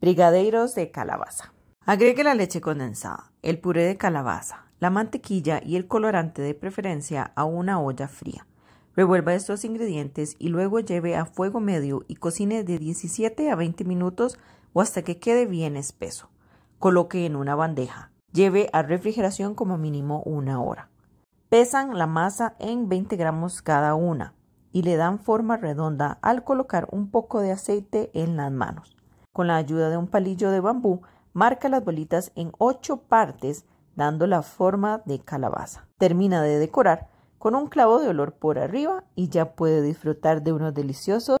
Brigadeiros de calabaza. Agregue la leche condensada, el puré de calabaza, la mantequilla y el colorante de preferencia a una olla fría. Revuelva estos ingredientes y luego lleve a fuego medio y cocine de 17 a 20 minutos o hasta que quede bien espeso. Coloque en una bandeja. Lleve a refrigeración como mínimo una hora. Pesan la masa en 20 gramos cada una y le dan forma redonda al colocar un poco de aceite en las manos. Con la ayuda de un palillo de bambú, marca las bolitas en ocho partes, dando la forma de calabaza. Termina de decorar con un clavo de olor por arriba y ya puede disfrutar de unos deliciosos